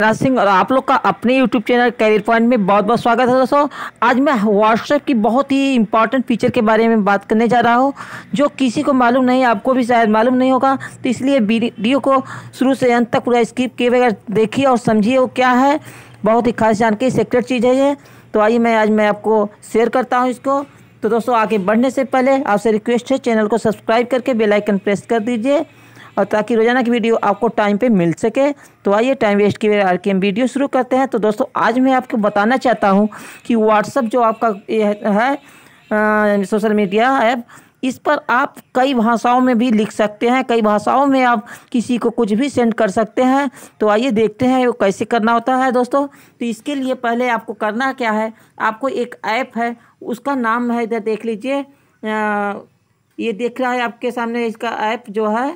राज सिंह और आप लोग का अपने यूट्यूब चैनल कैरियर पॉइंट में बहुत बहुत स्वागत है दोस्तों आज मैं WhatsApp की बहुत ही इंपॉर्टेंट फीचर के बारे में बात करने जा रहा हूँ जो किसी को मालूम नहीं आपको भी शायद मालूम नहीं होगा तो इसलिए वीडियो को शुरू से अंत तक पूरा स्किप किए बगैर देखिए और समझिए वो क्या है बहुत ही खास जानकारी सेक्रेट चीज़ है ये तो आइए मैं आज मैं आपको शेयर करता हूँ इसको तो दोस्तों आगे बढ़ने से पहले आपसे रिक्वेस्ट है चैनल को सब्सक्राइब करके बेलाइकन प्रेस कर दीजिए और ताकि रोजाना की वीडियो आपको टाइम पे मिल सके तो आइए टाइम वेस्ट किए आर के वीडियो शुरू करते हैं तो दोस्तों आज मैं आपको बताना चाहता हूँ कि व्हाट्सअप जो आपका है, है सोशल मीडिया ऐप इस पर आप कई भाषाओं में भी लिख सकते हैं कई भाषाओं में आप किसी को कुछ भी सेंड कर सकते हैं तो आइए देखते हैं वो कैसे करना होता है दोस्तों तो इसके लिए पहले आपको करना क्या है आपको एक ऐप है उसका नाम है इधर देख लीजिए ये देख रहा है आपके सामने इसका ऐप जो है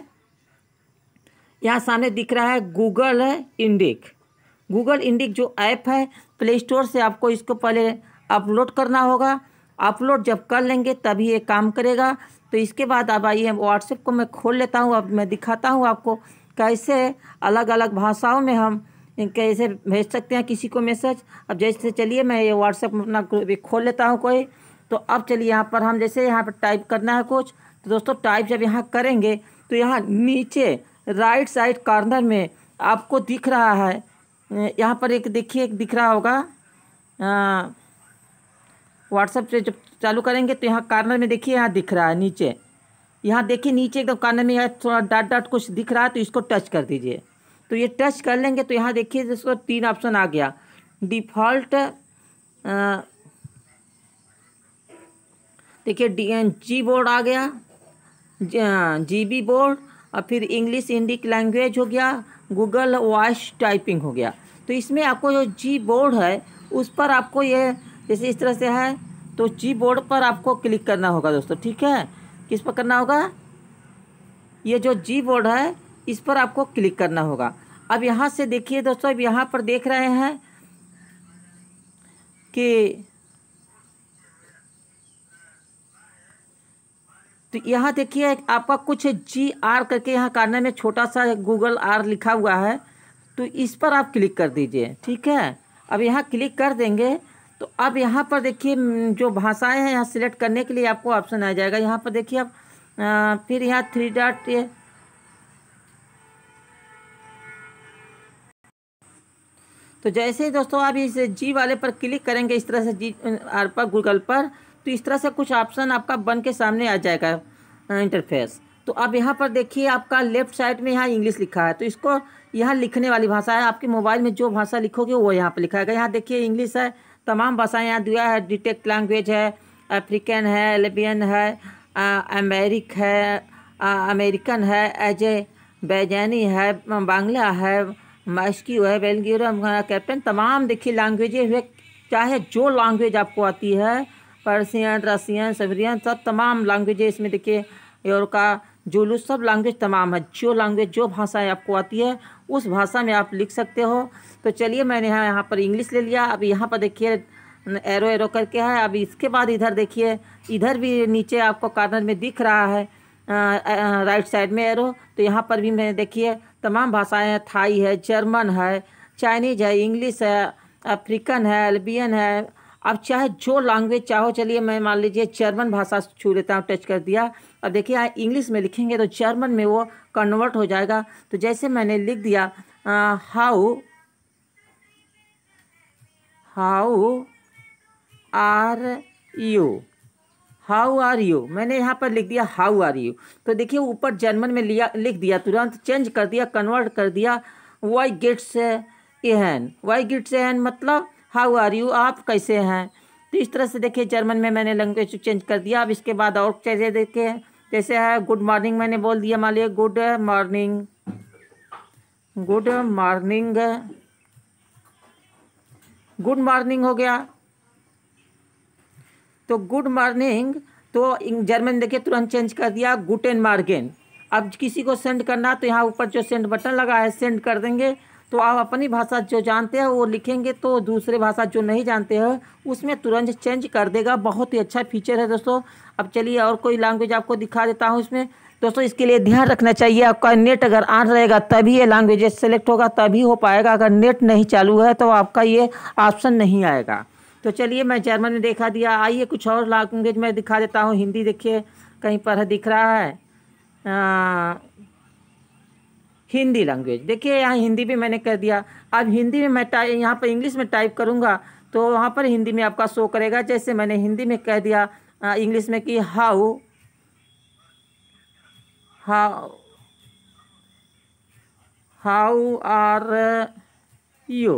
यहाँ सामने दिख रहा है गूगल है इंडिक गूगल इंडिक जो ऐप है प्ले स्टोर से आपको इसको पहले अपलोड करना होगा अपलोड जब कर लेंगे तभी ये काम करेगा तो इसके बाद अब आइए व्हाट्सएप को मैं खोल लेता हूँ अब मैं दिखाता हूँ आपको कैसे अलग अलग भाषाओं में हम कैसे भेज सकते हैं किसी को मैसेज अब जैसे चलिए मैं ये व्हाट्सएप अपना खोल लेता हूँ कोई तो अब चलिए यहाँ पर हम जैसे यहाँ पर टाइप करना है कुछ तो दोस्तों टाइप जब यहाँ करेंगे तो यहाँ नीचे राइट साइड कॉर्नर में आपको दिख रहा है यहाँ पर एक देखिए एक दिख रहा होगा व्हाट्सएप से जब चालू करेंगे तो यहाँ कार्नर में देखिए यहाँ दिख रहा है नीचे यहाँ देखिए नीचे एकदम कार्नर में यहाँ थोड़ा डॉट डॉट कुछ दिख रहा है तो इसको टच कर दीजिए तो ये टच कर लेंगे तो यहाँ देखिए जिसको तीन ऑप्शन आ गया डिफ़ॉल्ट देखिए डी जी बोर्ड आ गया जी बी बोर्ड और फिर इंग्लिश इंडिक लैंग्वेज हो गया गूगल वॉइस टाइपिंग हो गया तो इसमें आपको जो जी बोर्ड है उस पर आपको ये जैसे इस तरह से है तो जी बोर्ड पर आपको क्लिक करना होगा दोस्तों ठीक है किस पर करना होगा ये जो जी बोर्ड है इस पर आपको क्लिक करना होगा अब यहाँ से देखिए दोस्तों अब यहाँ पर देख रहे हैं कि तो यहाँ देखिए आपका कुछ जी आर करके यहाँ कार्नर में छोटा सा गूगल आर लिखा हुआ है तो इस पर आप क्लिक कर दीजिए ठीक है अब यहाँ क्लिक कर देंगे तो अब यहाँ पर देखिए जो भाषाएं हैं यहाँ सिलेक्ट करने के लिए आपको ऑप्शन आ जाएगा यहाँ पर देखिए आप फिर यहाँ थ्री डॉट ये तो जैसे ही दोस्तों आप इस जी वाले पर क्लिक करेंगे इस तरह से जी आर पर गूगल पर तो इस तरह से कुछ ऑप्शन आपका बन के सामने आ जाएगा इंटरफेस तो अब यहाँ पर देखिए आपका लेफ्ट साइड में यहाँ इंग्लिश लिखा है तो इसको यहाँ लिखने वाली भाषा है आपके मोबाइल में जो भाषा लिखोगे वो यहाँ पर लिखा है यहाँ देखिए इंग्लिश है तमाम भाषाएँ यहाँ दिया है डिटेक्ट लैंग्वेज है अफ्रीकन है एलेबियन है अमेरिक है अमेरिकन है एजे बैजैनी है बांग्ला है मस्की है बेलगिरम कैप्टन तमाम देखिए लैंग्वेज हुए चाहे जो लैंग्वेज आपको आती है पर्सियन रसियन सवरियाँ सब तमाम लैंग्वेज है इसमें देखिए और का जोलू सब लैंग्वेज तमाम है जो लैंग्वेज जो भाषाएं आपको आती है उस भाषा में आप लिख सकते हो तो चलिए मैंने यहाँ यहाँ पर इंग्लिश ले लिया अब यहाँ पर देखिए एरो एरो करके है अब इसके बाद इधर देखिए इधर भी नीचे आपको कार्नर में दिख रहा है राइट साइड में एरो तो यहाँ पर भी मैं देखिए तमाम भाषाएँ हैं थाई है जर्मन है चाइनीज है इंग्लिश है अफ्रीकन है अल्बियन है अब चाहे जो लैंग्वेज चाहो चलिए मैं मान लीजिए जर्मन भाषा छू लेता हूँ टच कर दिया अब देखिए यहाँ इंग्लिश में लिखेंगे तो जर्मन में वो कन्वर्ट हो जाएगा तो जैसे मैंने लिख दिया how how are you how are you मैंने यहाँ पर लिख दिया हाउ आर यू तो देखिए ऊपर जर्मन में लिया लिख दिया तुरंत चेंज कर दिया कन्वर्ट कर दिया वाई गेट्स एहन वाई गेट्स एहन मतलब हाउ आर यू आप कैसे हैं तो इस तरह से देखिए जर्मन में मैंने लैंग्वेज चेंज कर दिया अब इसके बाद और चीज़ें देखे जैसे है गुड मॉर्निंग मैंने बोल दिया मान लिया good morning good morning good morning हो गया तो गुड मॉर्निंग तो जर्मन देखिए तुरंत चेंज कर दिया गुटेन मार्गेन अब किसी को सेंड करना तो यहाँ ऊपर जो सेंड बटन लगा है सेंड कर देंगे तो आप अपनी भाषा जो जानते हैं वो लिखेंगे तो दूसरे भाषा जो नहीं जानते हैं उसमें तुरंत चेंज कर देगा बहुत ही अच्छा फीचर है दोस्तों अब चलिए और कोई लैंग्वेज आपको दिखा देता हूँ इसमें दोस्तों इसके लिए ध्यान रखना चाहिए आपका नेट अगर ऑन रहेगा तभी ये लैंग्वेज सेलेक्ट होगा तभी हो पाएगा अगर नेट नहीं चालू है तो आपका ये ऑप्शन नहीं आएगा तो चलिए मैं जर्मन में देखा दिया आइए कुछ और लैंग्वेज मैं दिखा देता हूँ हिंदी देखिए कहीं पर दिख रहा है आ, हिंदी लैंग्वेज देखिए यहाँ हिंदी भी मैंने कह दिया अब हिंदी में मैं टाइप यहाँ पर इंग्लिश में टाइप करूँगा तो वहाँ पर हिंदी में आपका शो करेगा जैसे मैंने हिंदी में कह दिया इंग्लिश में कि how how how are you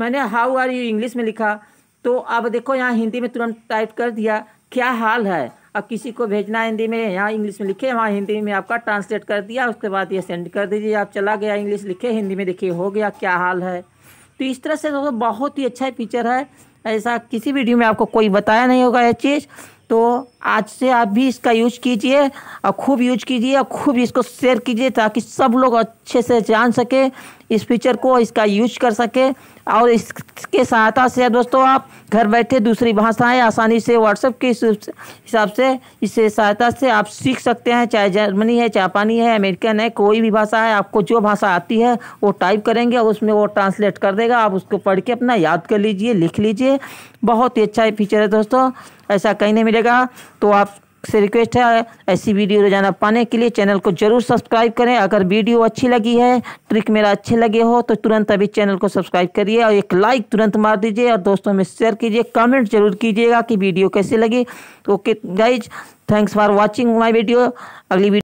मैंने हाउ आर यू इंग्लिश में लिखा तो अब देखो यहाँ हिंदी में तुरंत टाइप कर दिया क्या हाल है अब किसी को भेजना हिंदी में यहाँ इंग्लिश में लिखे वहाँ हिंदी में आपका ट्रांसलेट कर दिया उसके बाद ये सेंड कर दीजिए आप चला गया इंग्लिश लिखे हिंदी में देखिए हो गया क्या हाल है तो इस तरह से दोस्तों बहुत ही अच्छा फीचर है ऐसा किसी वीडियो में आपको कोई बताया नहीं होगा ये चीज़ तो आज से आप भी इसका यूज कीजिए और खूब यूज कीजिए और खूब इसको शेयर कीजिए ताकि सब लोग अच्छे से जान सके इस फीचर को इसका यूज कर सके और इसके सहायता से दोस्तों आप घर बैठे दूसरी भाषाएं आसानी से व्हाट्सएप के हिसाब से इससे सहायता से आप सीख सकते हैं चाहे जर्मनी है जापानी है अमेरिकन है कोई भी भाषा है आपको जो भाषा आती है वो टाइप करेंगे और उसमें वो ट्रांसलेट कर देगा आप उसको पढ़ के अपना याद कर लीजिए लिख लीजिए बहुत ही अच्छा फीचर है दोस्तों ऐसा कहीं नहीं मिलेगा तो आप से रिक्वेस्ट है ऐसी वीडियो रोजाना पाने के लिए चैनल को जरूर सब्सक्राइब करें अगर वीडियो अच्छी लगी है ट्रिक मेरा अच्छे लगे हो तो तुरंत अभी चैनल को सब्सक्राइब करिए और एक लाइक तुरंत मार दीजिए और दोस्तों में शेयर कीजिए कमेंट जरूर कीजिएगा कि वीडियो कैसे लगी okay guys thanks for watching my video अगली वीडियो